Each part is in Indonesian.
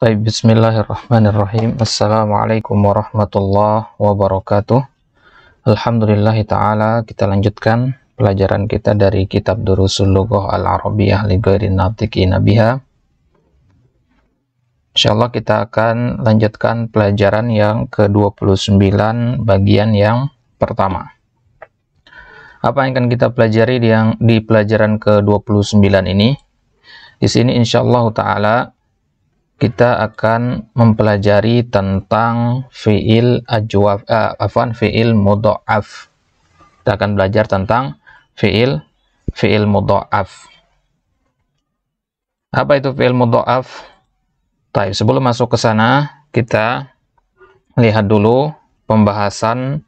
Baik, bismillahirrahmanirrahim. Assalamualaikum warahmatullahi wabarakatuh. Alhamdulillahi ta'ala, kita lanjutkan pelajaran kita dari kitab Durusul Lughah Al-Arabiyah li Nabtikina nabiha. Insyaallah kita akan lanjutkan pelajaran yang ke-29 bagian yang pertama. Apa yang akan kita pelajari di, yang, di pelajaran ke-29 ini? Di sini insyaallah ta'ala kita akan mempelajari tentang fiil ajwaf uh, afwan fiil mudha'af. Kita akan belajar tentang fiil fiil mudha'af. Apa itu fiil mudha'af? Baik, sebelum masuk ke sana, kita lihat dulu pembahasan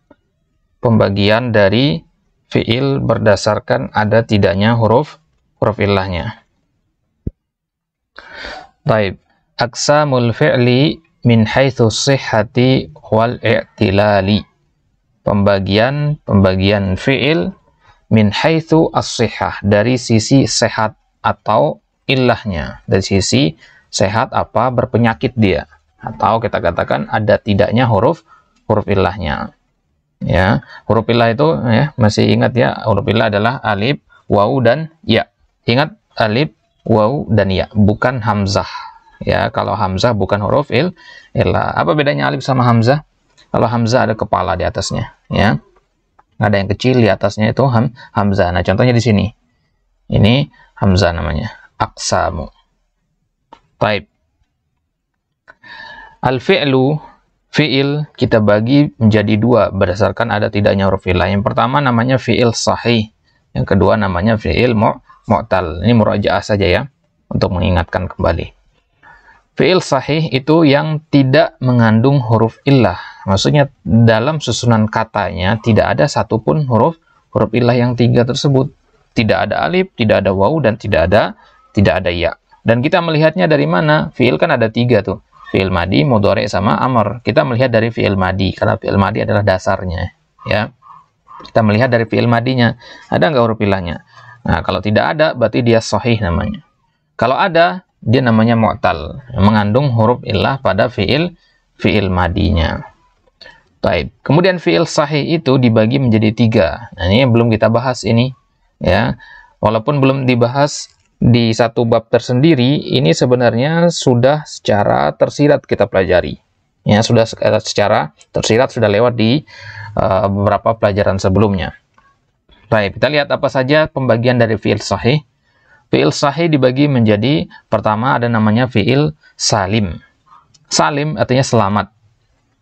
pembagian dari fiil berdasarkan ada tidaknya huruf huruf ilahnya. Baik aksamul fi'li min haitsu sihhati wal i'tilali. Pembagian-pembagian fi'il min haitsu as dari sisi sehat atau ilahnya, dari sisi sehat apa berpenyakit dia atau kita katakan ada tidaknya huruf huruf ilahnya. Ya, huruf ilah itu ya masih ingat ya, huruf ilah adalah alif, wau dan ya. Ingat alif, wau dan ya, bukan hamzah ya kalau hamzah bukan huruf il ila. apa bedanya alif sama hamzah kalau hamzah ada kepala di atasnya ya ada yang kecil di atasnya itu ham hamzah nah contohnya di sini ini hamzah namanya aksamu type al fi'lu fi'il kita bagi menjadi dua berdasarkan ada tidaknya huruf ilah yang pertama namanya fi'il sahih yang kedua namanya fi'il mu'tal ini murajaah saja ya untuk mengingatkan kembali Fi'il sahih itu yang tidak mengandung huruf illah. Maksudnya dalam susunan katanya tidak ada satupun huruf huruf illah yang tiga tersebut. Tidak ada alif, tidak ada waw, dan tidak ada tidak ada ya. Dan kita melihatnya dari mana? Fi'il kan ada tiga tuh. Fi'il madi, mudore, sama amr. Kita melihat dari fi'il madi, karena fi'il madi adalah dasarnya. ya. Kita melihat dari fi'il madinya. Ada nggak huruf illahnya? Nah, kalau tidak ada, berarti dia sahih namanya. Kalau ada, dia namanya mu'tal, mengandung huruf illah pada fiil fiil madinya. Taib. Kemudian fiil sahih itu dibagi menjadi tiga. Nah, ini belum kita bahas ini, ya. Walaupun belum dibahas di satu bab tersendiri, ini sebenarnya sudah secara tersirat kita pelajari. Ya, sudah eh, secara tersirat sudah lewat di uh, beberapa pelajaran sebelumnya. Baik, kita lihat apa saja pembagian dari fiil sahih. Fi'il sahih dibagi menjadi pertama ada namanya fi'il salim. Salim artinya selamat.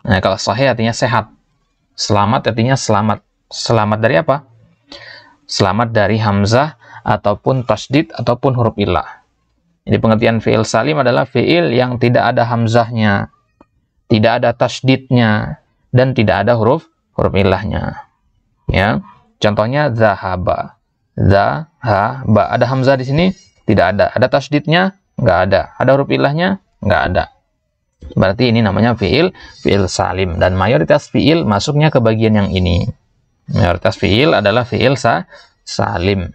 Nah, kalau sahih artinya sehat. Selamat artinya selamat. Selamat dari apa? Selamat dari hamzah ataupun tasdid ataupun huruf ilah. Jadi pengertian fi'il salim adalah fi'il yang tidak ada hamzahnya, tidak ada tasdidnya, dan tidak ada huruf huruf ilahnya. Ya. Contohnya zahaba za, ha, ba. Ada hamzah di sini? Tidak ada. Ada tasdidnya? Nggak ada. Ada huruf ilahnya? Nggak ada. Berarti ini namanya fi'il, fi'il salim. Dan mayoritas fi'il masuknya ke bagian yang ini. Mayoritas fi'il adalah fi'il sa, salim.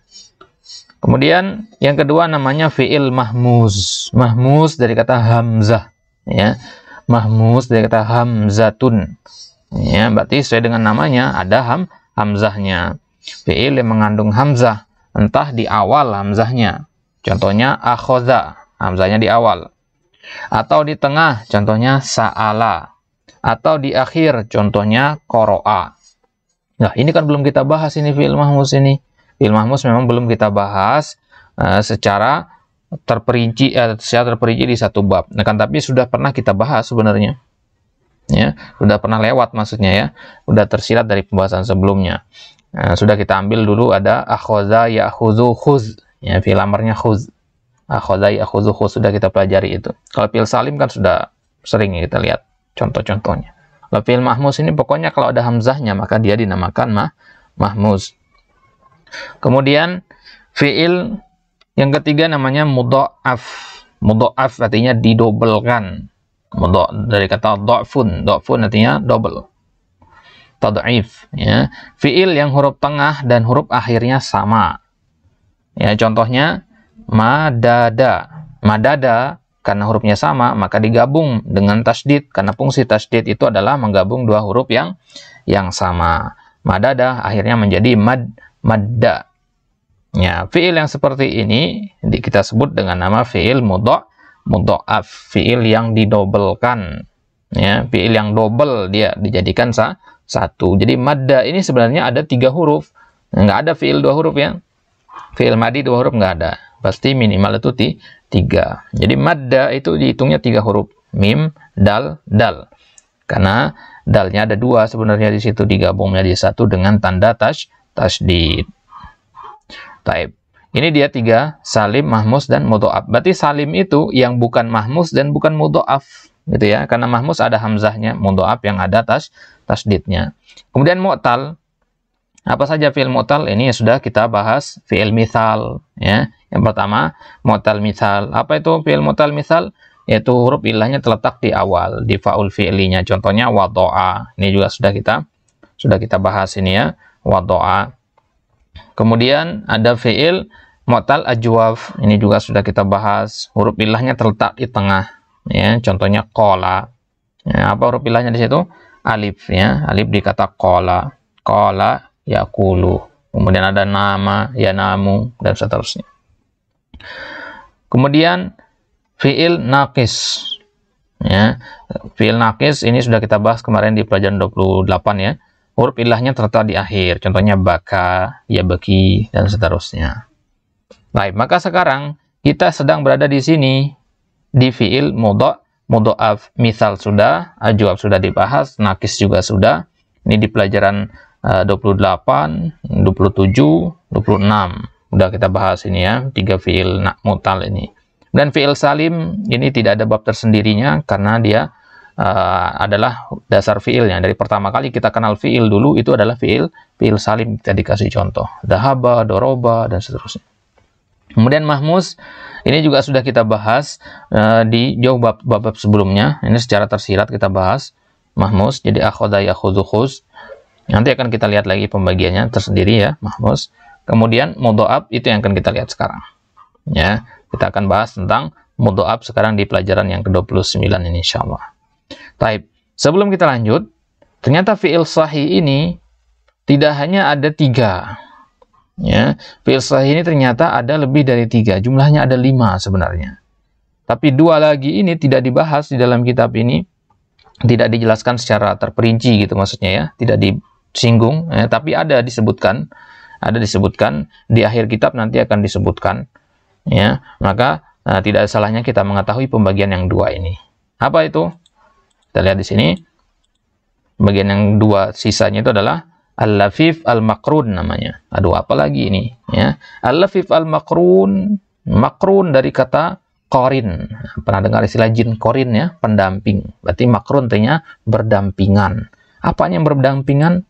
Kemudian yang kedua namanya fi'il mahmuz. Mahmuz dari kata hamzah. Ya. Mahmuz dari kata hamzatun. Ya, berarti sesuai dengan namanya ada ham, hamzahnya. Fi'il yang mengandung hamzah, entah di awal hamzahnya. Contohnya akhoza, hamzahnya di awal. Atau di tengah, contohnya sa'ala. Atau di akhir, contohnya koro'a. Nah, ini kan belum kita bahas ini fi'il mahmus ini. Fi'il mahmus memang belum kita bahas uh, secara terperinci eh, secara terperinci di satu bab. Nah, kan tapi sudah pernah kita bahas sebenarnya. Ya, sudah pernah lewat maksudnya ya. Sudah tersirat dari pembahasan sebelumnya. Nah, sudah kita ambil dulu ada akhoza ya'khuzu khuz. Ya, fi'il amarnya khuz. Akhoza ya'khuzu khuz sudah kita pelajari itu. Kalau fi'il salim kan sudah sering ya kita lihat contoh-contohnya. Kalau fi'il mahmus ini pokoknya kalau ada hamzahnya maka dia dinamakan mah mahmus. Kemudian fi'il yang ketiga namanya mudha'af. Mudha'af artinya didobelkan. Mudha' dari kata dofun dofun artinya double tad'if ya. Fiil yang huruf tengah dan huruf akhirnya sama. Ya, contohnya madada. Madada karena hurufnya sama, maka digabung dengan tasdid karena fungsi tasdid itu adalah menggabung dua huruf yang yang sama. Madada akhirnya menjadi mad madda. Ya, fiil yang seperti ini kita sebut dengan nama fiil mudho' af fiil yang didobelkan. Ya, fiil yang double dia dijadikan sa satu. Jadi madda ini sebenarnya ada tiga huruf. Nggak ada fiil dua huruf ya. Fiil madi dua huruf nggak ada. Pasti minimal itu tiga. Jadi madda itu dihitungnya tiga huruf. Mim, dal, dal. Karena dalnya ada dua sebenarnya di situ digabung menjadi satu dengan tanda tash, tasdid. Taib. Ini dia tiga, salim, mahmus, dan mudo'af. Berarti salim itu yang bukan mahmus dan bukan mudo'af gitu ya karena mahmus ada hamzahnya mudhaf yang ada tas tasdidnya kemudian mu'tal apa saja fi'il mu'tal ini ya sudah kita bahas fi'il misal ya yang pertama mu'tal misal apa itu fi'il mu'tal misal yaitu huruf ilahnya terletak di awal di faul fi'linya contohnya wadoa ini juga sudah kita sudah kita bahas ini ya wadoa kemudian ada fi'il mu'tal ajwaf ini juga sudah kita bahas huruf ilahnya terletak di tengah ya contohnya kola ya, apa huruf ilahnya di situ alif ya alif dikata kola kola yakulu kemudian ada nama ya namu, dan seterusnya kemudian fiil nakis ya fiil nakis ini sudah kita bahas kemarin di pelajaran 28 ya huruf ilahnya terletak di akhir contohnya baka ya beki dan seterusnya baik maka sekarang kita sedang berada di sini di fiil mudho' af. misal sudah, ajwab sudah dibahas, nakis juga sudah. Ini di pelajaran uh, 28, 27, 26. Udah kita bahas ini ya, tiga fiil nak mutal ini. Dan fiil salim ini tidak ada bab tersendirinya karena dia uh, adalah dasar fiilnya. Dari pertama kali kita kenal fiil dulu itu adalah fiil fiil salim kita dikasih contoh. Dahaba, doroba dan seterusnya. Kemudian mahmus ini juga sudah kita bahas uh, di jauh bab-bab sebelumnya. Ini secara tersirat kita bahas mahmus. Jadi akhoda yakhudhu Nanti akan kita lihat lagi pembagiannya tersendiri ya mahmus. Kemudian mudoab itu yang akan kita lihat sekarang. Ya, kita akan bahas tentang mudoab sekarang di pelajaran yang ke-29 ini Insya Allah. Taib. Sebelum kita lanjut, ternyata fi'il sahih ini tidak hanya ada tiga ya fiil sahih ini ternyata ada lebih dari tiga jumlahnya ada lima sebenarnya tapi dua lagi ini tidak dibahas di dalam kitab ini tidak dijelaskan secara terperinci gitu maksudnya ya tidak disinggung ya, tapi ada disebutkan ada disebutkan di akhir kitab nanti akan disebutkan ya maka nah, tidak salahnya kita mengetahui pembagian yang dua ini apa itu kita lihat di sini bagian yang dua sisanya itu adalah Al-Lafif Al-Makrun namanya. Aduh, apa lagi ini? Ya. Al-Lafif Al-Makrun. Makrun dari kata korin. Pernah dengar istilah jin korin ya? Pendamping. Berarti makrun artinya berdampingan. Apa yang berdampingan?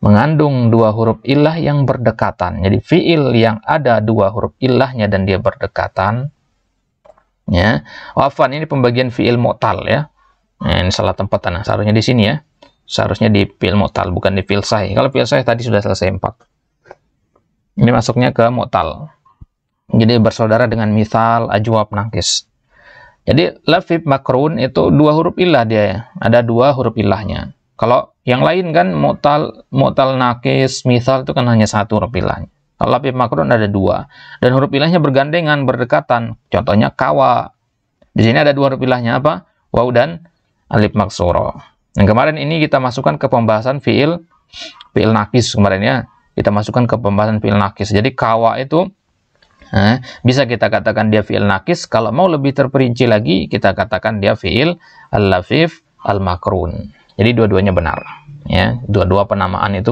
Mengandung dua huruf ilah yang berdekatan. Jadi fi'il yang ada dua huruf ilahnya dan dia berdekatan. Ya. Wafan ini pembagian fi'il mu'tal ya. Nah, ini salah tempat, Nah, seharusnya di sini ya seharusnya di pil motal bukan di fil sahih ya. kalau fil sahih ya, tadi sudah selesai empat. ini masuknya ke motal. jadi bersaudara dengan misal ajwab nangkis jadi lafib makrun itu dua huruf ilah dia ya. Ada dua huruf ilahnya. Kalau yang lain kan mutal, mutal nakis, misal itu kan hanya satu huruf ilahnya. Kalau lafib makrun ada dua. Dan huruf ilahnya bergandengan, berdekatan. Contohnya kawa. Di sini ada dua huruf ilahnya apa? Waw dan alif maksuro. Nah, kemarin ini kita masukkan ke pembahasan fiil fiil nakis kemarin ya. Kita masukkan ke pembahasan fiil nakis. Jadi kawa itu eh, bisa kita katakan dia fiil nakis. Kalau mau lebih terperinci lagi, kita katakan dia fiil al-lafif al-makrun. Jadi dua-duanya benar. Ya, dua-dua penamaan itu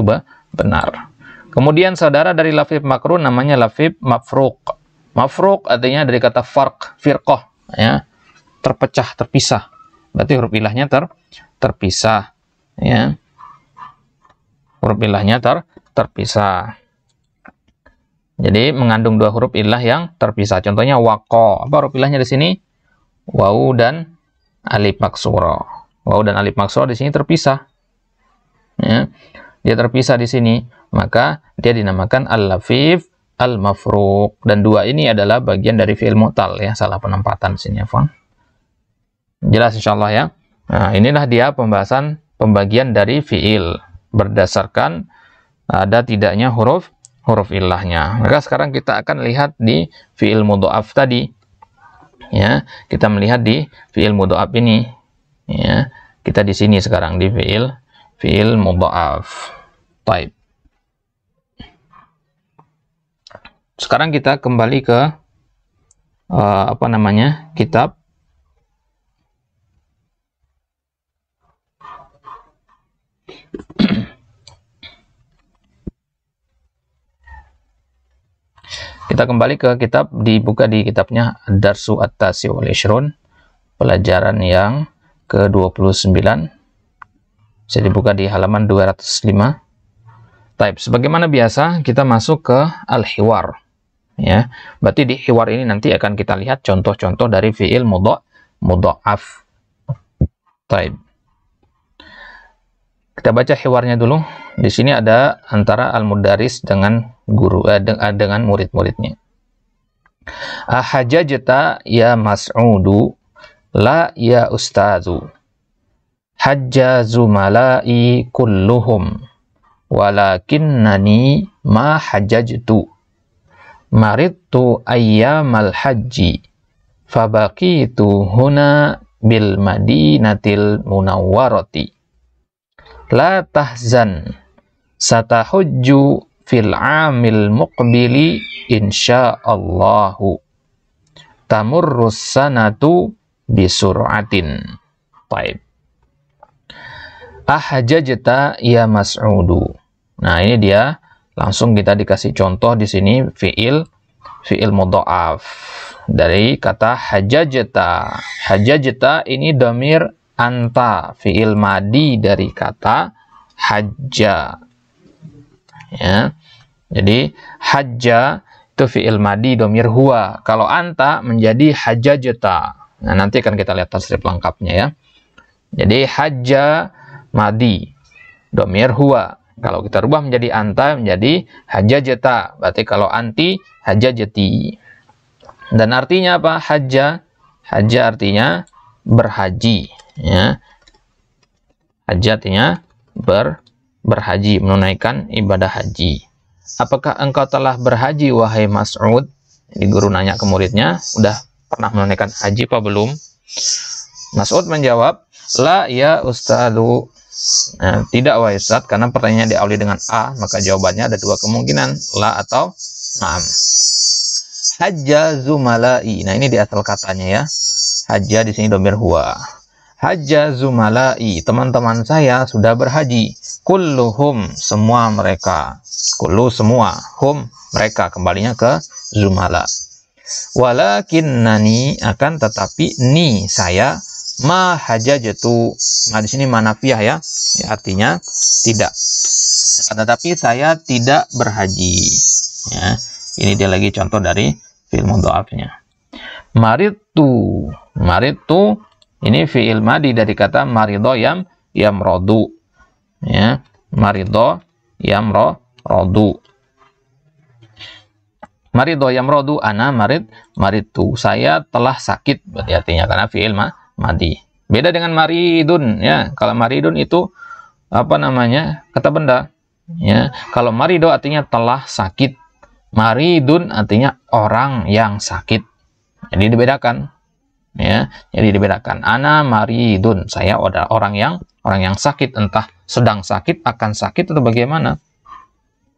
benar. Kemudian saudara dari lafif makrun namanya lafif mafruq. Mafruq artinya dari kata fark firqah ya. Terpecah, terpisah. Berarti huruf ilahnya ter terpisah ya huruf ilahnya ter terpisah jadi mengandung dua huruf ilah yang terpisah contohnya wako apa huruf ilahnya di sini wau dan alif maksuro wau dan alif maksuro di sini terpisah ya dia terpisah di sini maka dia dinamakan al-lafif al mafruk dan dua ini adalah bagian dari fi'il mu'tal ya salah penempatan di sini ya jelas insyaallah ya Nah, inilah dia pembahasan pembagian dari fiil berdasarkan ada tidaknya huruf huruf ilahnya. Maka sekarang kita akan lihat di fiil mudhaf tadi. Ya, kita melihat di fiil mudhaf ini. Ya, kita di sini sekarang di fiil fiil mudhaf. Type. Sekarang kita kembali ke uh, apa namanya? kitab Kita kembali ke kitab, dibuka di kitabnya Darsu At-Tasi wal pelajaran yang ke-29. Bisa dibuka di halaman 205. type sebagaimana biasa kita masuk ke Al-Hiwar. Ya, berarti di Hiwar ini nanti akan kita lihat contoh-contoh dari fi'il mudho' mudho'af. type kita baca hewarnya dulu. Di sini ada antara al-mudaris dengan guru eh, eh, dengan murid-muridnya. Ahajajta ya Mas'udu la ya ustazu. Hajja zumalai kulluhum walakinnani ma hajajtu maridtu ayyamal haji fabaqitu huna bil madinatil munawwarati La tahzan satahujju fil amil muqbili insyaallahu tamurrus sanatu bisur'atin taib ahajajta ya mas'udu nah ini dia langsung kita dikasih contoh di sini fiil fiil mudha'af dari kata hajajta hajajta ini domir anta fiil madi dari kata hajja ya jadi hajja itu fiil madi domir huwa kalau anta menjadi jeta nah nanti akan kita lihat tasrif lengkapnya ya jadi hajja madi domir huwa kalau kita rubah menjadi anta menjadi jeta. Berarti kalau anti jeti. Dan artinya apa? Hajja. Hajja artinya berhaji ya hajatnya ber berhaji menunaikan ibadah haji apakah engkau telah berhaji wahai Mas'ud di guru nanya ke muridnya udah pernah menunaikan haji apa belum Mas'ud menjawab la ya ustadu nah, tidak wahai ustad karena pertanyaannya diawali dengan a maka jawabannya ada dua kemungkinan la atau naam hajja zumalai nah ini di asal katanya ya Hajja di sini domir huwa. Hajja zumalai, teman-teman saya sudah berhaji. Kulluhum, semua mereka. Kullu semua, hum mereka. Kembalinya ke zumala. nani akan tetapi ni saya ma hajajatu. Nah di sini manafiyah ya. ya artinya tidak. tetapi saya tidak berhaji. Ya. Ini dia lagi contoh dari film doafnya. Maritu, maritu ini fi'il madi dari kata marido yam yamrodu. Ya, marido yamro rodu. Marido yamrodu ana marid maritu. Saya telah sakit berarti artinya karena fi'il ma, madi. Beda dengan maridun ya. Kalau maridun itu apa namanya? kata benda. Ya, kalau marido artinya telah sakit. Maridun artinya orang yang sakit. Jadi dibedakan ya jadi dibedakan ana maridun saya ada orang yang orang yang sakit entah sedang sakit akan sakit atau bagaimana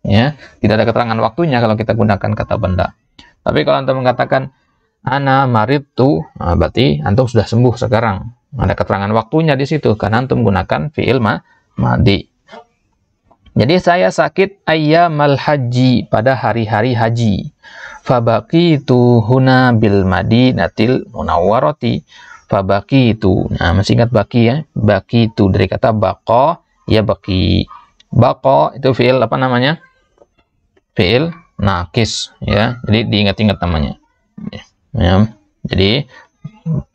ya tidak ada keterangan waktunya kalau kita gunakan kata benda tapi kalau antum mengatakan ana maridtu nah, berarti antum sudah sembuh sekarang ada keterangan waktunya di situ karena antum gunakan fiil madi jadi saya sakit ayyamal haji pada hari-hari haji. Fabaki itu huna bil madinatil munawwarati. Fabaki itu. Nah, masih ingat baki ya? Baki itu dari kata bako, ya baki. Bako itu fiil apa namanya? Fiil nakis ya. Jadi diingat-ingat namanya. Ya. Jadi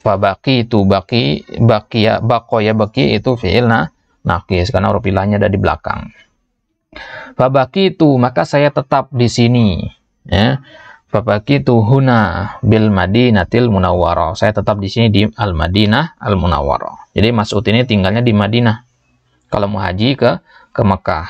fabaki itu baki, baki ya bako ya baki itu fiil nah, nakis karena huruf ada di belakang babak itu maka saya tetap di sini ya. babak itu huna bil Madinatil Munawwarah. Saya tetap di sini di Al Madinah Al Munawwarah. Jadi Mas'ud ini tinggalnya di Madinah. Kalau mau haji ke ke Mekah.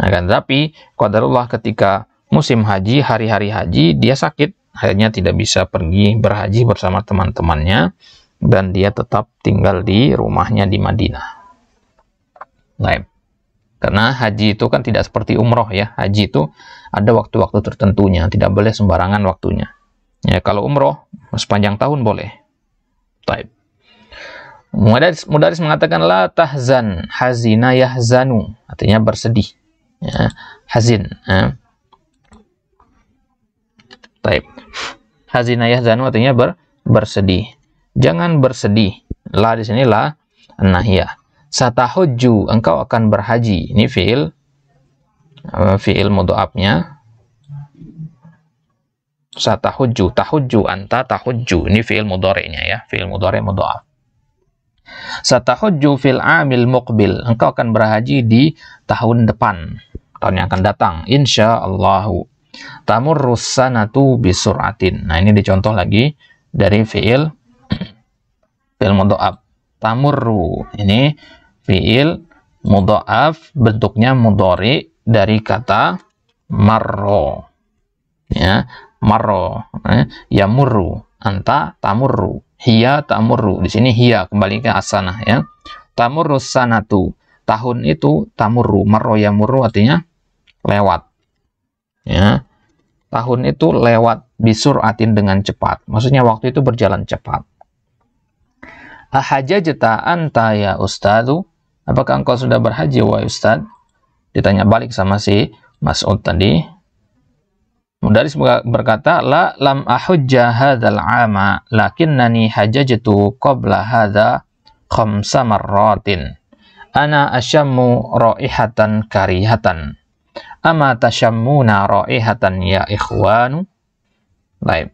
Nah, kan tapi qadarullah ketika musim haji, hari-hari haji dia sakit, akhirnya tidak bisa pergi berhaji bersama teman-temannya dan dia tetap tinggal di rumahnya di Madinah. Baik. Karena haji itu kan tidak seperti umroh ya. Haji itu ada waktu-waktu tertentunya, tidak boleh sembarangan waktunya. Ya, kalau umroh sepanjang tahun boleh. Taib. Mudaris, Mudaris mengatakan la tahzan hazina yahzanu, artinya bersedih. Ya, hazin. Ya. Taib. Hazina yahzanu artinya ber, bersedih. Jangan bersedih. La di sini la nahiyah. Satahuju, engkau akan berhaji ini fiil eh, fiil mudhoafnya Satahuju, tahuju, anta tahuju. ini fiil mudhari'nya ya fiil mudhari' mudhoaf Satahuju, fil amil muqbil engkau akan berhaji di tahun depan tahun yang akan datang Allahu. tamur rusanatu bisuratin nah ini dicontoh lagi dari fiil fiil mudhoaf tamurru ini fiil mudha'af bentuknya mudhari dari kata marro ya marro ya murru anta tamurru hiya tamurru di sini hiya kembali ke asana ya tamurru sanatu tahun itu tamurru marro ya murru artinya lewat ya tahun itu lewat bisur atin dengan cepat maksudnya waktu itu berjalan cepat ahajajta anta ya ustadu apakah engkau sudah berhaji wahai Ustadz? Ditanya balik sama si Mas'ud tadi. Mudaris berkata, La lam ahujja hadzal ama, lakinnani hajajtu qabla hadza khamsa marratin. Ana asyammu raihatan karihatan. Ama tasyammuna raihatan ya ikhwanu? Baik.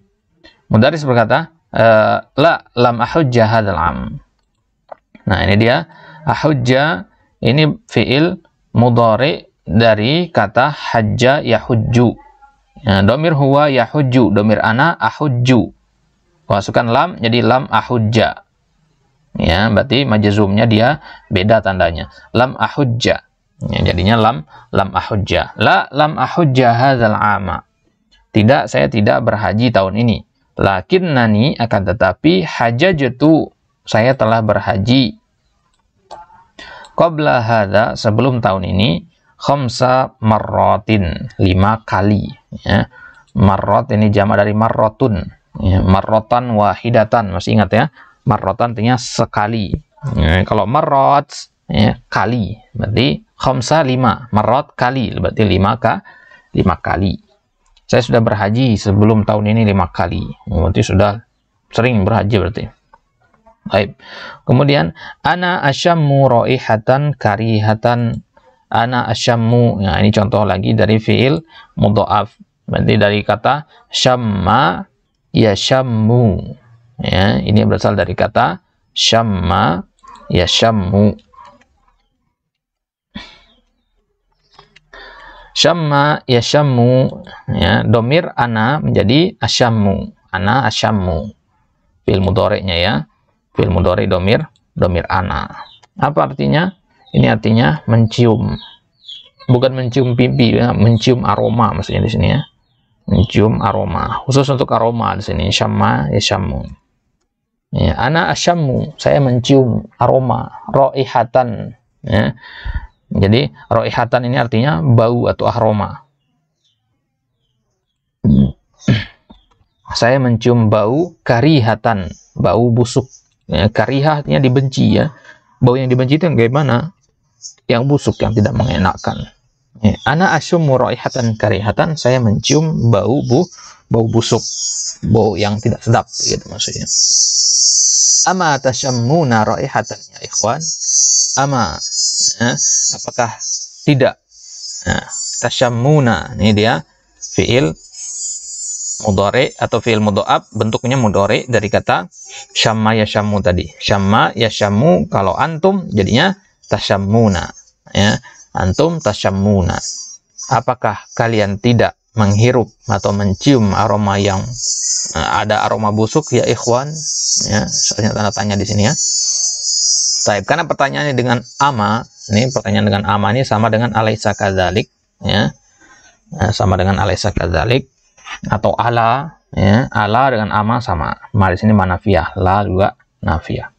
Mudaris berkata, eh, La lam ahujja hadzal am. Nah, ini dia ahujja ini fiil mudhari dari kata hajja yahujju. Ya, domir huwa yahujju, domir ana ahujju. Masukkan lam jadi lam ahujja. Ya, berarti majazumnya dia beda tandanya. Lam ahujja. Ya, jadinya lam lam ahujja. La lam ahujja hadzal ama. Tidak, saya tidak berhaji tahun ini. Lakin nani akan tetapi hajjatu saya telah berhaji Qabla hadha sebelum tahun ini khamsa marrotin lima kali ya. Marrot ini jama dari marrotun ya. Marrotan wahidatan masih ingat ya marrotan artinya sekali ya. kalau marrot ya, kali berarti khamsa lima marrot kali berarti lima ka lima kali saya sudah berhaji sebelum tahun ini lima kali berarti sudah sering berhaji berarti Baik. Kemudian ana asyammu raihatan karihatan ana asyammu. Nah, ini contoh lagi dari fiil mudhaf. Berarti dari kata syamma yashammu. Ya, ini berasal dari kata syamma yashammu. Syamma yashammu ya, domir ana menjadi asyammu. Ana asyammu. Fiil mudhari'nya ya fil mudhari domir, domir ana. Apa artinya? Ini artinya mencium. Bukan mencium pipi, ya. mencium aroma maksudnya di sini ya. Mencium aroma. Khusus untuk aroma di sini. Syamma, yasyamu. Ya, ana asyamu, saya mencium aroma. Ro'ihatan. Ya. Jadi, ro'ihatan ini artinya bau atau aroma. saya mencium bau karihatan, bau busuk ya, karihahnya dibenci ya bau yang dibenci itu yang bagaimana yang busuk yang tidak mengenakan. ya, ana asyumu karihatan saya mencium bau bu bau busuk bau yang tidak sedap gitu maksudnya ama tasyammuna raihatan ya ikhwan ama ya, apakah tidak nah, ya, tasyammuna ini dia fiil mudore atau fi'il mudoab bentuknya mudore dari kata syamma yasyamu tadi. Syamma yasyamu kalau antum jadinya tasyamuna ya. Antum tasyamuna Apakah kalian tidak menghirup atau mencium aroma yang eh, ada aroma busuk ya ikhwan? Ya, soalnya tanda tanya di sini ya. Taib karena pertanyaannya dengan ama, ini pertanyaan dengan ama ini sama dengan alaisa kadzalik ya. Eh, sama dengan alaisa kadzalik atau ala ya ala dengan ama sama mari sini manafiah la juga nafiah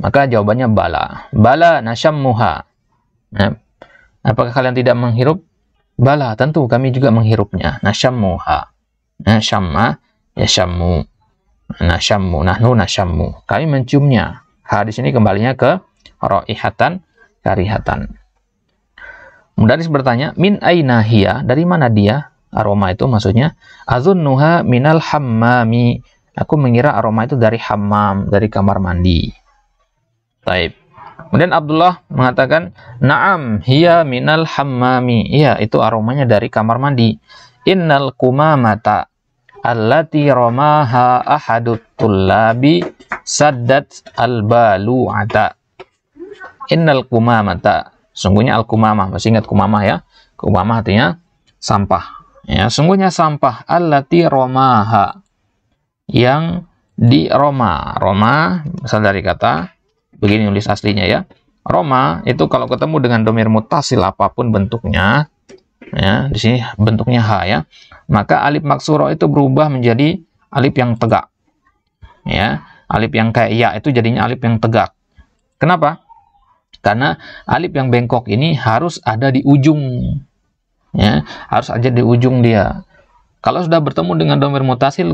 maka jawabannya bala bala muha ya. apakah kalian tidak menghirup bala tentu kami juga menghirupnya nasyammuha muha, ya, syamma ya syammu nasyammu nahnu nasyammu kami menciumnya hadis ini kembalinya ke roihatan karihatan Mudaris bertanya, min aina hiya, dari mana dia? aroma itu maksudnya azun nuha minal hammami aku mengira aroma itu dari hammam dari kamar mandi taib kemudian Abdullah mengatakan na'am hiya minal hammami iya itu aromanya dari kamar mandi innal kumamata allati romaha ahadut tullabi saddat ata innal kumamata sungguhnya al kumamah masih ingat kumamah ya kumamah artinya sampah Ya, sungguhnya sampah allati romaha yang di Roma. Roma misal dari kata begini nulis aslinya ya. Roma itu kalau ketemu dengan domir mutasil apapun bentuknya ya, di sini bentuknya h ya. Maka alif maksuro itu berubah menjadi alif yang tegak. Ya, alif yang kayak ya itu jadinya alif yang tegak. Kenapa? Karena alif yang bengkok ini harus ada di ujung ya harus aja di ujung dia kalau sudah bertemu dengan domir mutasil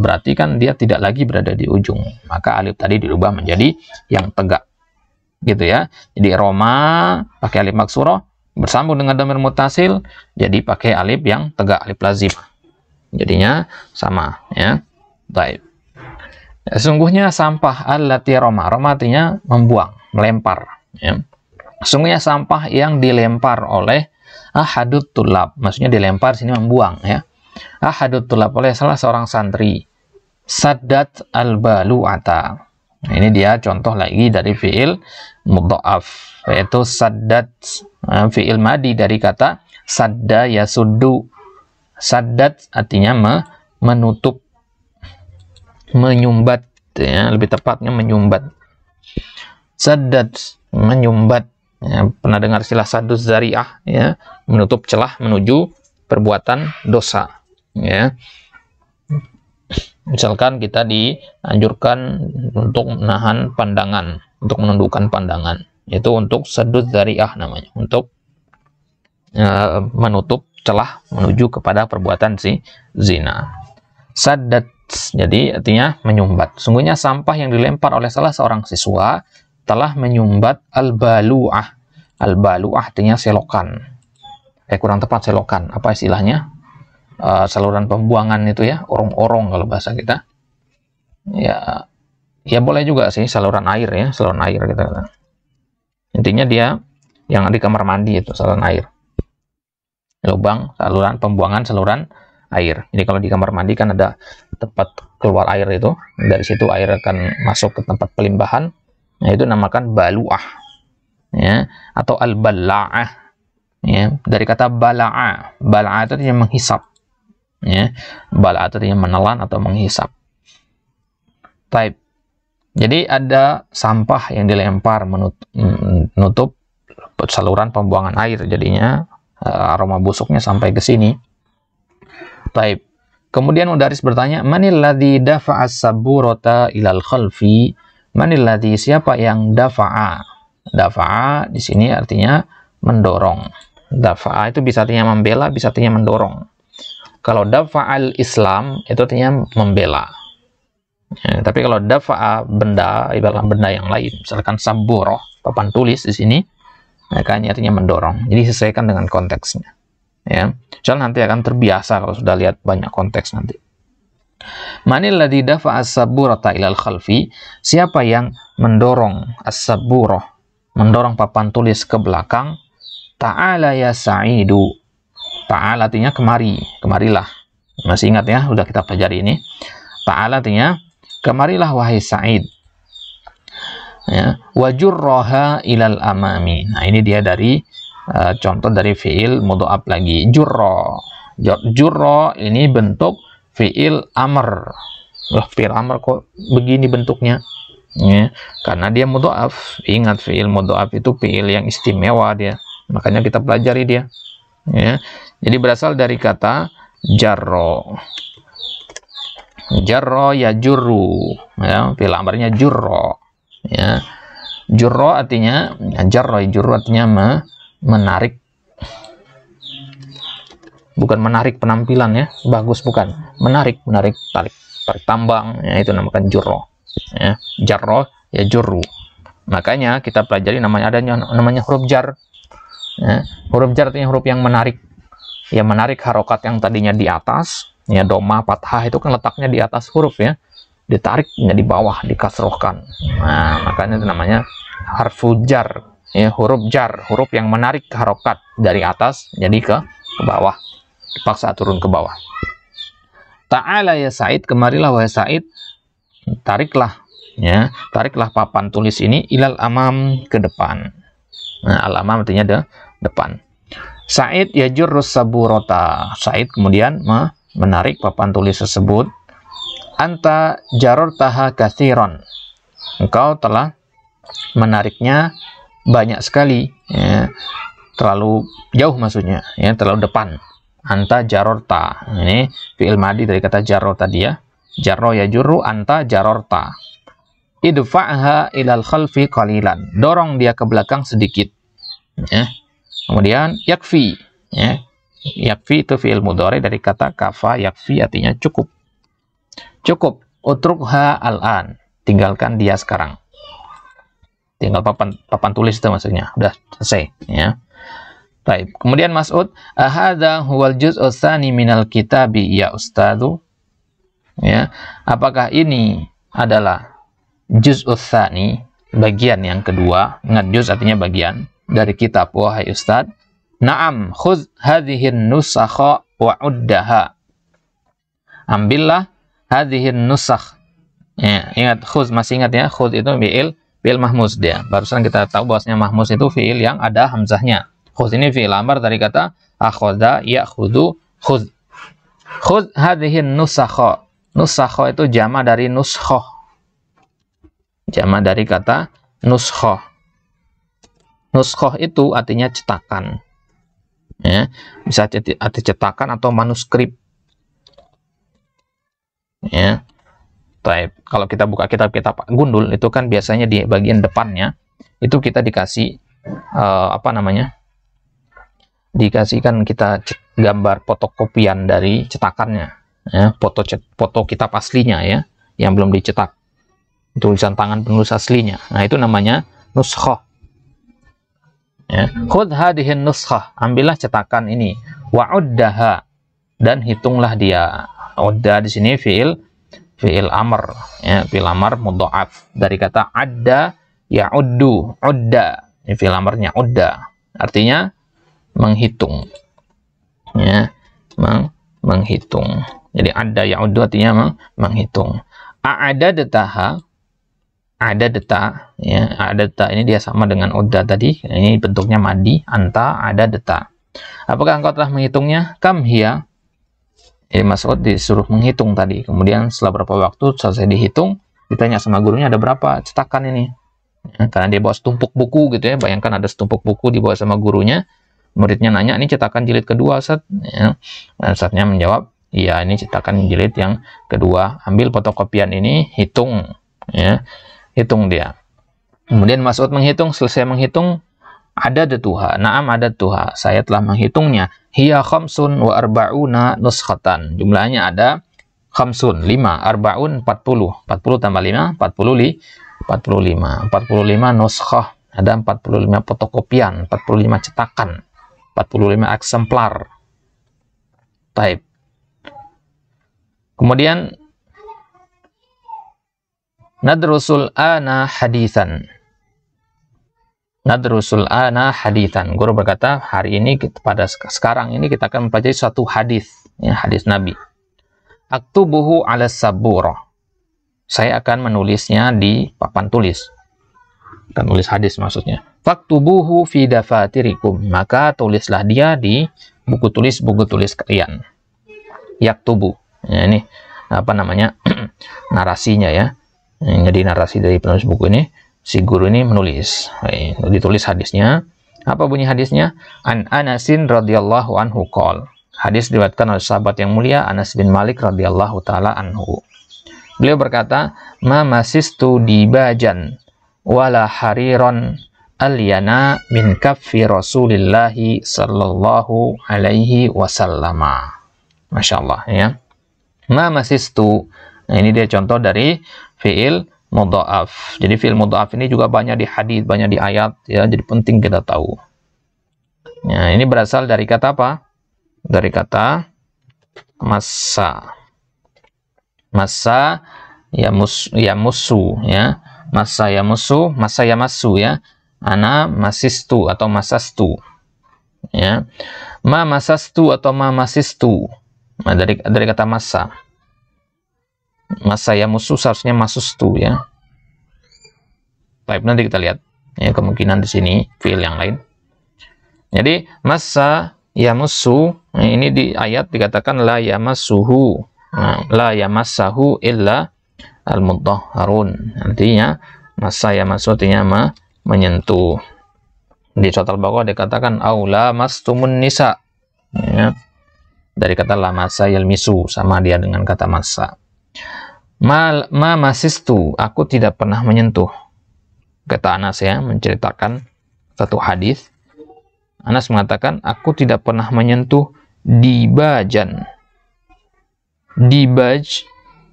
berarti kan dia tidak lagi berada di ujung maka alif tadi dirubah menjadi yang tegak gitu ya jadi Roma pakai alif maksuro bersambung dengan domir mutasil jadi pakai alif yang tegak alif lazim jadinya sama ya baik sesungguhnya ya, sampah allati Roma Roma artinya membuang melempar ya. sungguhnya sampah yang dilempar oleh ahadut tulab maksudnya dilempar sini membuang ya ahadut tulab oleh salah seorang santri sadat al balu'ata nah, ini dia contoh lagi dari fiil mudha'af yaitu sadat eh, fiil madi dari kata sadda yasuddu sadat artinya me, menutup menyumbat ya lebih tepatnya menyumbat sadat menyumbat ya, pernah dengar istilah sadus zariah ya menutup celah menuju perbuatan dosa ya misalkan kita dianjurkan untuk menahan pandangan untuk menundukkan pandangan itu untuk sadus zariah namanya untuk ya, menutup celah menuju kepada perbuatan si zina sadat jadi artinya menyumbat. Sungguhnya sampah yang dilempar oleh salah seorang siswa telah menyumbat al-balu'ah. Al-balu'ah artinya selokan. Eh kurang tepat selokan. Apa istilahnya? Uh, saluran pembuangan itu ya, orong-orong kalau bahasa kita. Ya, ya boleh juga sih saluran air ya, saluran air kita. Gitu. Intinya dia yang di kamar mandi itu saluran air. Lubang, saluran pembuangan, saluran air. Jadi kalau di kamar mandi kan ada tempat keluar air itu, dari situ air akan masuk ke tempat pelimbahan, Nah, itu namakan baluah ya atau al balaah ya dari kata balaa balaa itu artinya menghisap ya balaa itu artinya menelan atau menghisap type jadi ada sampah yang dilempar menutup saluran pembuangan air jadinya eh, aroma busuknya sampai ke sini type. Kemudian Mudaris bertanya, "Manil ladzi dafa'a saburata ilal khalfi Manilati siapa yang dafa'a? Dafa'a di sini artinya mendorong. Dafa'a itu bisa artinya membela, bisa artinya mendorong. Kalau dafa'al Islam itu artinya membela. Ya, tapi kalau dafa'a benda, ibarat benda yang lain, misalkan saboroh, papan tulis di sini, maka ini artinya mendorong. Jadi sesuaikan dengan konteksnya. Ya, soal nanti akan terbiasa kalau sudah lihat banyak konteks nanti. Manil ladhi dafa as-saburata ilal khalfi? Siapa yang mendorong as-saburah, mendorong papan tulis ke belakang? Ta'ala ya Sa'idu. Ta'ala artinya kemari, kemarilah. Masih ingat ya, sudah kita pelajari ini. Ta'ala artinya kemarilah wahai Sa'id. Ya, wajurroha ilal amami. Nah, ini dia dari uh, contoh dari fiil mudhoaf lagi. Jurro. Jurro ini bentuk fiil amr loh fiil amr kok begini bentuknya ya karena dia mudhaf ingat fiil mudhaf itu fiil yang istimewa dia makanya kita pelajari dia ya jadi berasal dari kata jarro jarro ya juru ya fiil amrnya jurro ya jurro artinya jarro ya jurro artinya menarik bukan menarik penampilan ya bagus bukan menarik menarik tarik tarik tambang ya itu namakan jurro ya jarro ya juru makanya kita pelajari namanya adanya namanya huruf jar ya, huruf jar artinya huruf yang menarik ya menarik harokat yang tadinya di atas ya doma patah itu kan letaknya di atas huruf ya ditarik menjadi ya, bawah dikasrohkan nah makanya itu namanya harfu jar ya huruf jar huruf yang menarik harokat dari atas jadi ke ke bawah dipaksa turun ke bawah. Ta'ala ya Said, kemarilah wahai Said, tariklah ya, tariklah papan tulis ini ilal amam ke depan. Nah, al amam artinya de depan. Said ya yajurrus saburota. Said kemudian menarik papan tulis tersebut. Anta jaror taha kathiron. Engkau telah menariknya banyak sekali. Ya. Terlalu jauh maksudnya, ya, terlalu depan anta jarorta ini fiil madi dari kata jarro tadi ya jarro ya juru anta jarorta idfa'ha ilal khalfi qalilan dorong dia ke belakang sedikit ya kemudian yakfi ya yakfi itu fiil mudhari dari kata kafa yakfi artinya cukup cukup utrukha alan tinggalkan dia sekarang tinggal papan papan tulis itu maksudnya udah selesai ya Taib. Kemudian Mas'ud, "Ahadza huwal juz'u tsani minal kitabi ya ustadu?" Ya. Apakah ini adalah juz tsani, bagian yang kedua? Ingat juz artinya bagian dari kitab wahai ustad. Naam, khuz hadhihin nusakha wa uddaha. Ambillah hadhihin nusakh. Ya, ingat khuz masih ingat ya, khuz itu fi'il fi'il mahmuz dia. Barusan kita tahu bahwasanya mahmuz itu fi'il yang ada hamzahnya khudh ini fi'il lamar dari kata akhoda yakhudu khud khud hadhihi nusakhoh nusakhoh itu jama dari nuskhoh jama dari kata nuskhoh nuskhoh itu artinya cetakan ya bisa arti cetakan atau manuskrip ya Taip. Kalau kita buka kitab-kitab gundul itu kan biasanya di bagian depannya itu kita dikasih uh, apa namanya dikasihkan kita gambar fotokopian dari cetakannya ya foto cet, foto kitab aslinya ya yang belum dicetak tulisan tangan penulis aslinya nah itu namanya nuskhah ya khudh hadhihi nuskhoh ambillah cetakan ini wa'uddaha dan hitunglah dia udda di sini fiil fiil amr ya fiil amr mudhaf dari kata adda ya'uddu udda ini fiil amrnya udda artinya menghitung ya meng menghitung jadi ada yaudu artinya meng menghitung ada detaha ada deta ya ada deta ini dia sama dengan oda tadi ini bentuknya madi anta ada deta apakah engkau telah menghitungnya kam hiya jadi ya, Mas'ud disuruh menghitung tadi kemudian setelah berapa waktu selesai dihitung ditanya sama gurunya ada berapa cetakan ini ya, karena dia bawa setumpuk buku gitu ya bayangkan ada setumpuk buku dibawa sama gurunya muridnya nanya ini cetakan jilid kedua set. ya. Nah, menjawab iya ini cetakan jilid yang kedua ambil fotokopian ini hitung ya hitung dia kemudian Mas'ud menghitung selesai menghitung ada Tuha. naam ada tuha saya telah menghitungnya hiya khamsun wa arba'una nuskhatan jumlahnya ada khamsun 5 arbaun 40 40 tambah 5 40 li 45 45 nuskhah ada 45 fotokopian 45 cetakan 45 eksemplar. Type. Kemudian nadrusul ana hadisan Nadrusul ana hadisan Guru berkata, hari ini kita, pada sekarang ini kita akan mempelajari suatu hadis, ya, hadis Nabi. Aktubuhu ala sabura. Saya akan menulisnya di papan tulis kan nulis hadis maksudnya faktubuhu fi dafatirikum maka tulislah dia di buku tulis buku tulis kalian Yak ya, ini apa namanya narasinya ya jadi narasi dari penulis buku ini si guru ini menulis ditulis hadisnya apa bunyi hadisnya an anasin radhiyallahu anhu qol hadis diriwayatkan oleh sahabat yang mulia Anas bin Malik radhiyallahu taala anhu beliau berkata ma masistu di bajan wala hariron aliyana min kaffi Rasulillahi sallallahu alaihi wasallama. Masya Allah ya. Ma masistu. Nah ini dia contoh dari fi'il mudha'af. Jadi fi'il mudha'af ini juga banyak di hadis, banyak di ayat ya, jadi penting kita tahu. Nah, ini berasal dari kata apa? Dari kata massa. Massa ya mus ya musu ya masa ya musuh, masa ya masu ya. Ana masistu atau masastu. Ya. Ma masastu atau ma masistu. Nah, dari dari kata masa. Masa ya musuh seharusnya masustu ya. Baik, nanti kita lihat ya kemungkinan di sini fiil yang lain. Jadi masa ya musuh nah, ini di ayat dikatakan la yamasuhu. Nah, la masahu illa al Harun artinya masa ya maksudnya ma, menyentuh di surat al-baqarah dikatakan aula mastumun nisa ya. dari kata lama saya misu sama dia dengan kata masa ma, ma masistu aku tidak pernah menyentuh kata Anas ya menceritakan satu hadis Anas mengatakan aku tidak pernah menyentuh di dibajan dibaj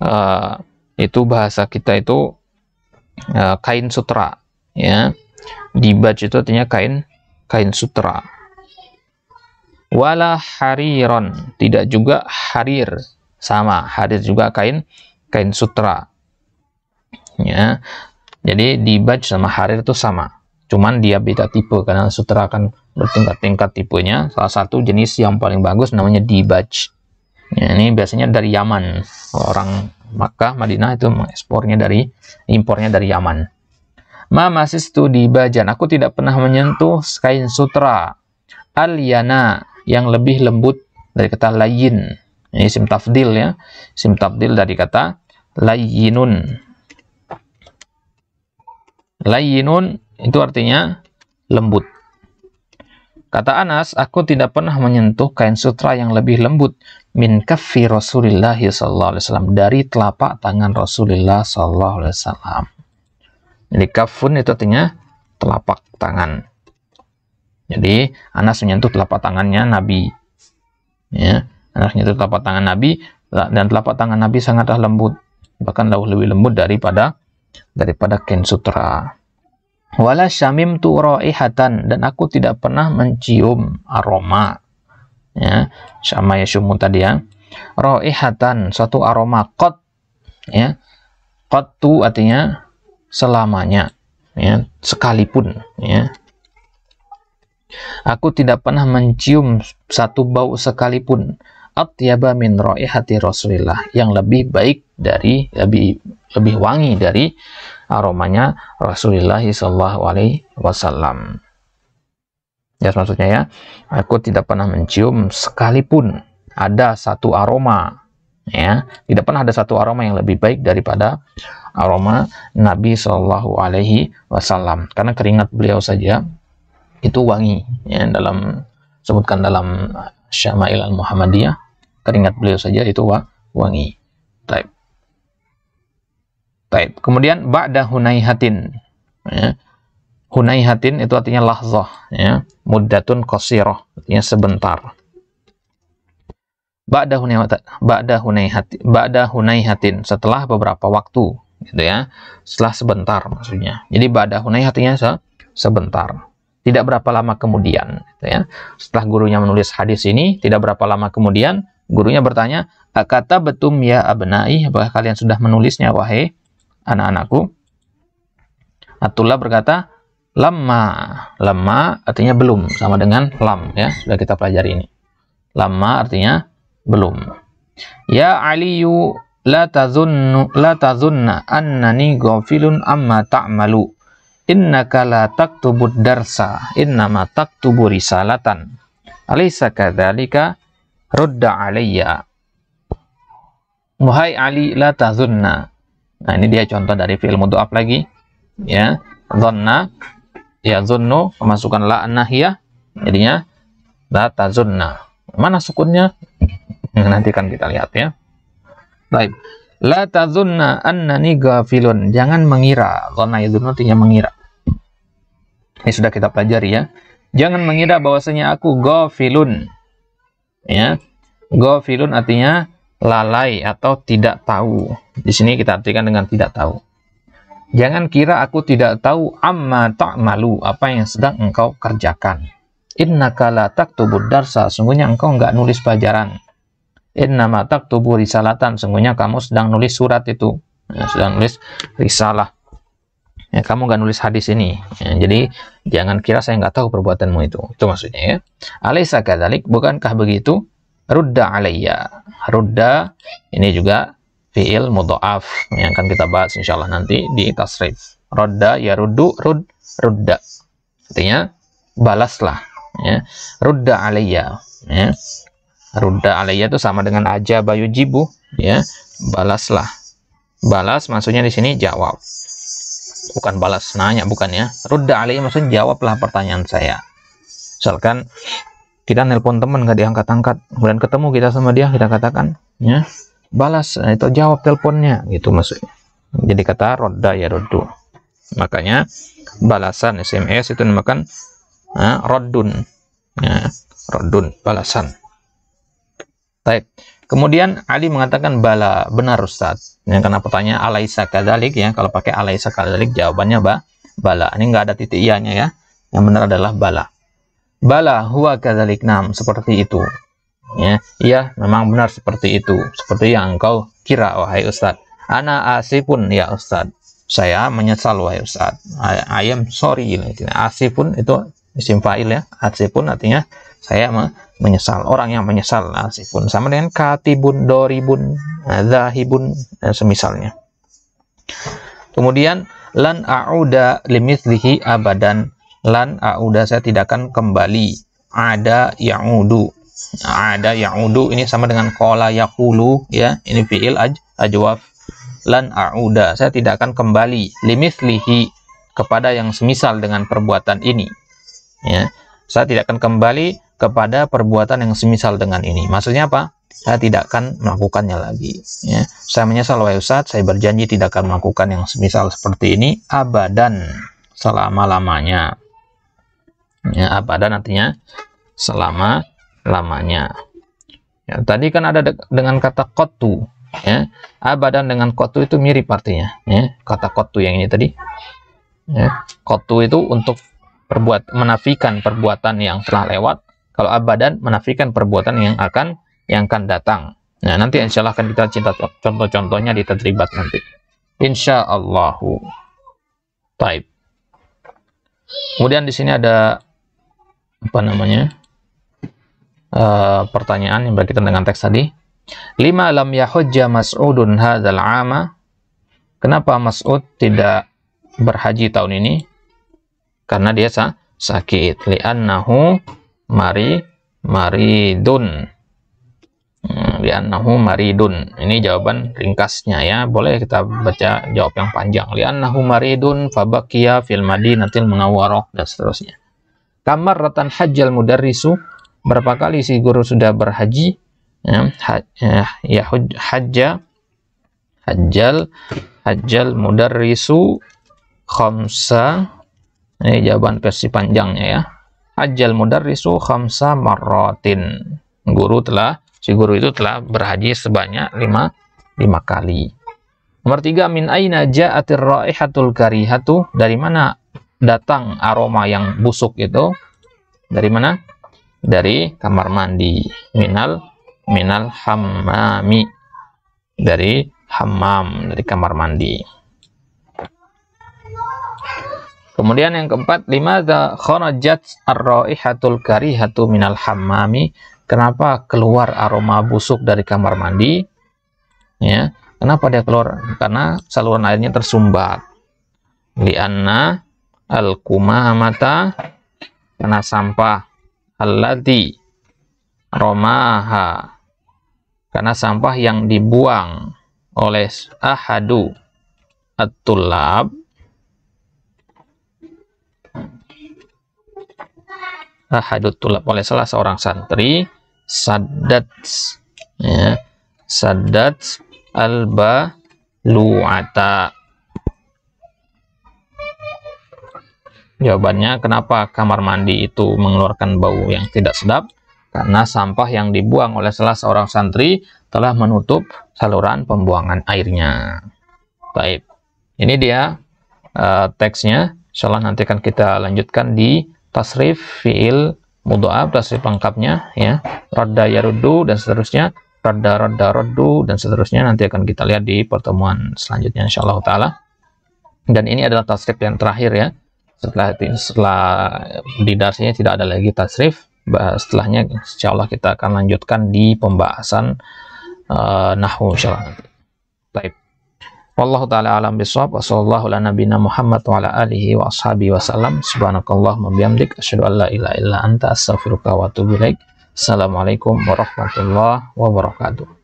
uh, itu bahasa kita itu e, kain sutra ya dibaj itu artinya kain kain sutra wala hariron tidak juga harir sama harir juga kain kain sutra ya jadi dibaj sama harir itu sama cuman dia beda tipe karena sutra akan bertingkat-tingkat tipenya salah satu jenis yang paling bagus namanya dibaj ya, ini biasanya dari Yaman orang maka Madinah itu mengekspornya dari impornya dari Yaman. Ma masih studi Bajan, aku tidak pernah menyentuh kain sutra al yang lebih lembut dari kata lain. Ini sim tafdil ya. Sim tafdil dari kata layinun. Layinun itu artinya lembut. Kata Anas, aku tidak pernah menyentuh kain sutra yang lebih lembut min kaffi Rasulullah sallallahu alaihi wasallam dari telapak tangan Rasulullah sallallahu alaihi wasallam. Jadi kafun itu artinya telapak tangan. Jadi Anas menyentuh telapak tangannya Nabi. Ya, Anas menyentuh telapak tangan Nabi dan telapak tangan Nabi sangatlah lembut, bahkan jauh lebih lembut daripada daripada kain sutra. Wala syamim tu raihatan dan aku tidak pernah mencium aroma. Ya, sama ya syumu tadi ya. raihatan suatu aroma kot ya. Kot tu artinya selamanya ya, sekalipun ya. Aku tidak pernah mencium satu bau sekalipun atyaba min raihati Rasulillah yang lebih baik dari lebih lebih wangi dari aromanya Rasulullah Shallallahu Alaihi Wasallam. Ya maksudnya ya, aku tidak pernah mencium sekalipun ada satu aroma, ya tidak pernah ada satu aroma yang lebih baik daripada aroma Nabi Shallallahu Alaihi Wasallam. Karena keringat beliau saja itu wangi, ya dalam sebutkan dalam Syama'il al-Muhammadiyah, keringat beliau saja itu wangi. Taib. Kemudian ba'da hunaihatin. Ya. Hunaihatin itu artinya lahzah, ya. Muddatun qasirah, artinya sebentar. Ba'da hunaihatin, ba'da hunaihatin, ba'da hunaihatin setelah beberapa waktu, gitu ya. Setelah sebentar maksudnya. Jadi ba'da hunaihatinnya se sebentar. Tidak berapa lama kemudian, gitu ya. Setelah gurunya menulis hadis ini, tidak berapa lama kemudian gurunya bertanya, kata betum ya abnai?" Apakah kalian sudah menulisnya wahai anak-anakku? Atullah berkata, lama, lama artinya belum, sama dengan lam ya, sudah kita pelajari ini. Lama artinya belum. Ya Aliyu la tazunnu la tazunna annani ghafilun amma ta'malu. Innaka la taktubu darsa, innama taktubu risalatan. Alaysa kadzalika? Rudda alayya. Muhai Ali, la tazunna. Nah, ini dia contoh dari fi'il mudhaf lagi. Ya, dhanna ya zunnu kemasukan la nahiyah jadinya la tazunna. Mana sukunnya? Hmm, nanti kan kita lihat ya. Baik. La tazunna annani gafilun. Jangan mengira. Dhanna ya zunnu artinya mengira. Ini sudah kita pelajari ya. Jangan mengira bahwasanya aku gafilun. Ya. Gafilun artinya lalai atau tidak tahu. Di sini kita artikan dengan tidak tahu. Jangan kira aku tidak tahu amma malu apa yang sedang engkau kerjakan. Inna kala tak tubuh darsa, sungguhnya engkau enggak nulis pelajaran. Inna Innama taktubu risalatan, sungguhnya kamu sedang nulis surat itu. Ya, sedang nulis risalah. Ya, kamu enggak nulis hadis ini. Ya, jadi jangan kira saya enggak tahu perbuatanmu itu. Itu maksudnya ya. Alaysa kadzalik, bukankah begitu? Rudda alaiya. Rudda ini juga fiil mudha'af yang akan kita bahas insyaallah nanti di tasrif. Rodda ya ruddu rud rudda. Artinya balaslah ya. Rudda alayya ya. Rudda alayya itu sama dengan aja bayu jibu ya. Balaslah. Balas maksudnya di sini jawab. Bukan balas nanya bukan ya. Rudda alayya maksudnya jawablah pertanyaan saya. Misalkan kita nelpon teman nggak diangkat-angkat, kemudian ketemu kita sama dia kita katakan ya balas atau nah, jawab teleponnya gitu maksudnya jadi kata roda ya roddu makanya balasan SMS itu namakan uh, roddun uh, roddun balasan baik Kemudian Ali mengatakan bala benar Ustaz. Ya, karena pertanyaan alaisa kadalik ya kalau pakai alaisa kadalik jawabannya ba bala. Ini nggak ada titik ianya ya. Yang benar adalah bala. Bala huwa kadalik nam seperti itu ya iya memang benar seperti itu seperti yang engkau kira wahai ustaz ana asifun ya ustaz saya menyesal wahai ustaz I, I am sorry gitu. asifun itu isim fa'il ya asifun artinya saya menyesal orang yang menyesal asifun sama dengan katibun doribun zahibun dan ya, semisalnya kemudian lan a'uda limithlihi abadan lan a'uda saya tidak akan kembali ada yang ya'udu ada yang ya'udu ini sama dengan kola yakulu ya ini fiil aj ajwab lan a'uda saya tidak akan kembali lihi kepada yang semisal dengan perbuatan ini ya saya tidak akan kembali kepada perbuatan yang semisal dengan ini maksudnya apa saya tidak akan melakukannya lagi ya saya menyesal wahai Ustaz saya berjanji tidak akan melakukan yang semisal seperti ini abadan selama-lamanya ya abadan artinya selama lamanya. Ya, tadi kan ada de dengan kata kotu, ya. Abadan dengan kotu itu mirip artinya, ya. Kata kotu yang ini tadi, ya. Kotu itu untuk perbuat menafikan perbuatan yang telah lewat. Kalau abadan menafikan perbuatan yang akan yang akan datang. Nah, nanti insya Allah akan kita cinta contoh-contohnya di terlibat nanti. Insya Allahu. Type. Kemudian di sini ada apa namanya? Eh, pertanyaan yang berkaitan dengan teks tadi. Lima lam yahujja Mas'udun hadzal 'ama? Kenapa Mas'ud tidak berhaji tahun ini? Karena dia sa sakit. Li'annahu mari maridun. Hmm, li'annahu maridun. Ini jawaban ringkasnya ya. Boleh kita baca jawab yang panjang. Li'annahu maridun fabakia fil madinatil munawwarah dan seterusnya. Kamar ratan hajjal mudarrisu berapa kali si guru sudah berhaji ya, ha, ya, ya hajja hajjal hajjal mudarrisu khamsa ini jawaban versi panjangnya ya hajjal mudarrisu khamsa marratin guru telah si guru itu telah berhaji sebanyak lima lima kali nomor tiga min aina ja'atir raihatul karihatu dari mana datang aroma yang busuk itu dari mana dari kamar mandi minal minal hammami dari hammam dari kamar mandi kemudian yang keempat lima kharajat ar-raihatul karihatu minal hammami kenapa keluar aroma busuk dari kamar mandi ya kenapa dia keluar karena saluran airnya tersumbat lianna al-kumamata karena sampah alladhi romaha karena sampah yang dibuang oleh ahadu at-tulab tulab oleh salah seorang santri sadat ya sadat alba lu'ata Jawabannya, kenapa kamar mandi itu mengeluarkan bau yang tidak sedap? Karena sampah yang dibuang oleh salah seorang santri telah menutup saluran pembuangan airnya. Baik, ini dia uh, teksnya. Insya nanti akan kita lanjutkan di tasrif fiil mudoab, tasrif lengkapnya, ya. Radda yarudu, dan seterusnya. Radda, radda, raddu, dan seterusnya. Nanti akan kita lihat di pertemuan selanjutnya, insya Allah ta'ala. Dan ini adalah tasrif yang terakhir ya setelah itu setelah di darsinya tidak ada lagi tasrif setelahnya insya Allah kita akan lanjutkan di pembahasan uh, nahwu insya Allah baik Wallahu ta'ala alam biswab wasallallahu ala nabiyina Muhammad wa ala alihi wa ashabi wa salam wa bihamdik asyhadu an la ilaha illa anta astaghfiruka wa atubu ilaik assalamualaikum warahmatullahi wabarakatuh